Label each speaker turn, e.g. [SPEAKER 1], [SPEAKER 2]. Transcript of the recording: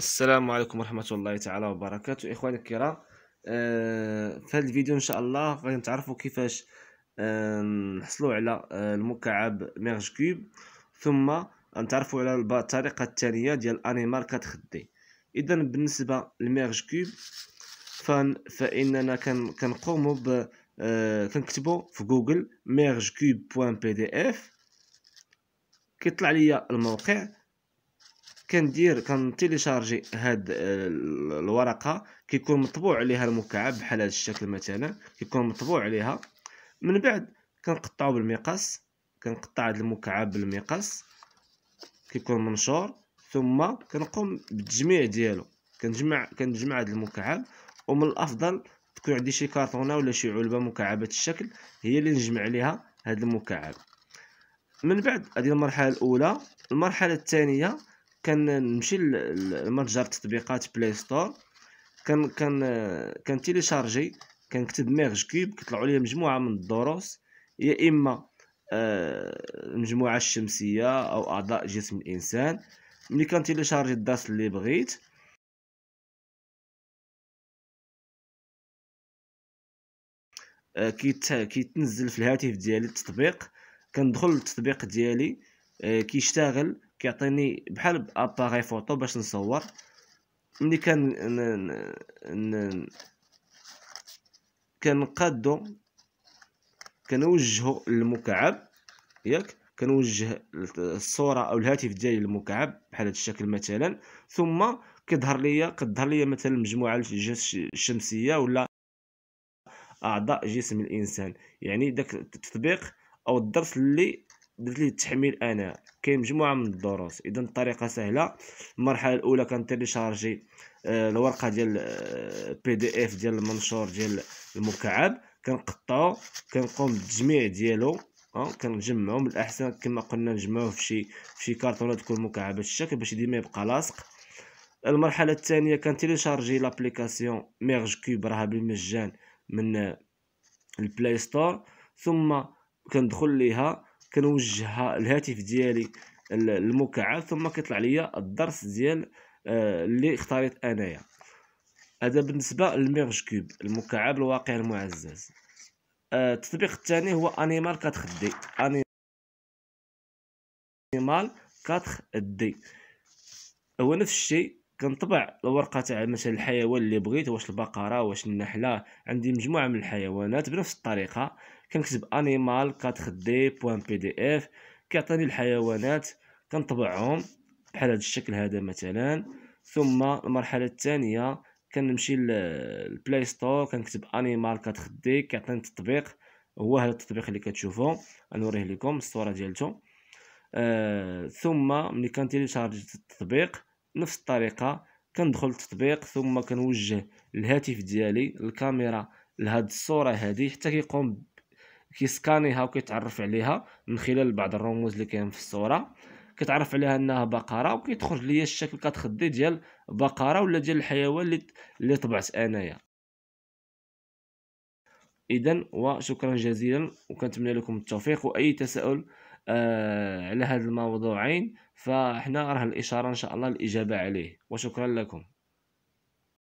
[SPEAKER 1] السلام عليكم ورحمة الله تعالى وبركاته إخواني الكرام آه في هذا الفيديو إن شاء الله غادي نتعرفوا كيفاش آه نحصلوا على آه المكعب ميرج كوب ثم نتعرفوا على الطريقة الثانية ديال أنيمار كتخدي إذا بالنسبة للميرج كوب فإننا كنقوموا ب آه، كنكتبوا في جوجل ميرج كوب بوان بي دي اف كيطلع لي الموقع كندير كنتيليشارجي هاد آه، الورقه كيكون مطبوع عليها المكعب بحال هذا الشكل مثلا كيكون مطبوع عليها من بعد كنقطعو بالمقص كنقطع هاد المكعب بالمقص كيكون منشور ثم كنقوم بالتجميع ديالو كنجمع كنجمع هاد المكعب ومن الافضل تكون عندي شي كارطونه ولا شي علبه مكعبه الشكل هي اللي نجمع عليها هاد المكعب من بعد هذه المرحله الاولى المرحله الثانيه كنمشي لمتجر تطبيقات بلاي ستور كان كان كان تيليشارجي كنكتب ميرج كيوب كيطلعوا لي مجموعه من الدروس يا اما المجموعه آه، الشمسيه او اعضاء جسم الانسان ملي كان تيليشارجي الدرس اللي بغيت آه، كيتنزل في الهاتف ديالي التطبيق كندخل للتطبيق ديالي آه، كيشتغل كيعطيني بحال اباري فوتو باش نصور ملي كان كنقادو كنوجهو للمكعب ياك كنوجه الصوره او الهاتف ديالي للمكعب بحال هذا الشكل مثلا ثم كيظهر ليا كتظهر ليا مثلا مجموعه الشمسيه ولا اعضاء جسم الانسان يعني داك التطبيق او الدرس اللي درت ليه التحميل انا كاين مجموعه من الدروس اذا الطريقه سهله المرحله الاولى كنتيليشارجي آه، الورقه ديال بي دي اف ديال المنشور ديال المكعب كنقطعو كنقوم بالتجميع ديالو آه، كنجمعو من الاحسن كما قلنا نجمعوه فشي شي كارطونات تكون مكعبه الشكل باش ديما يبقى لاصق المرحله الثانيه كنتيليشارجي لابليكاسيون ميرج كوب راها بالمجان من آه، البلاي ستور ثم كندخل ليها كنوجهها الهاتف ديالي المكعب ثم كيطلع ليا الدرس ديال آه، اللي اختاريت انايا هذا بالنسبه للميرج كوب المكعب الواقع المعزز آه، التطبيق الثاني هو انيمال 4 دي انيمال 4 دي هو نفس الشيء كنطبع الورقه تاع مثلا الحيوان اللي بغيت واش البقره واش النحله عندي مجموعه من الحيوانات بنفس الطريقه كنكتب انيمال 4 دي بوان بي دي اف كيعطيني الحيوانات كنطبعهم بحال هذا الشكل هذا مثلا ثم المرحله الثانيه كنمشي للبلاي ستور كنكتب انيمال 4 دي كيعطيني التطبيق هو هذا التطبيق اللي كتشوفو غنوريه لكم الصوره ديالته آه ثم ملي كنتيليشارجي التطبيق نفس الطريقه كندخل التطبيق ثم كنوجه الهاتف ديالي الكاميرا لهاد الصوره هذه حتى كيقوم كيسكانيها وكيتعرف عليها من خلال بعض الرموز اللي كاين في الصوره كتعرف عليها انها بقره وكيتخرج ليا الشكل كتخدي ديال بقره ولا ديال الحيوان اللي اللي طبعت انايا اذا وشكرا جزيلا وكنتمنى لكم التوفيق واي تساؤل على آه، هاد الموضوعين فاحنا راه الاشاره ان شاء الله الاجابه عليه وشكرا لكم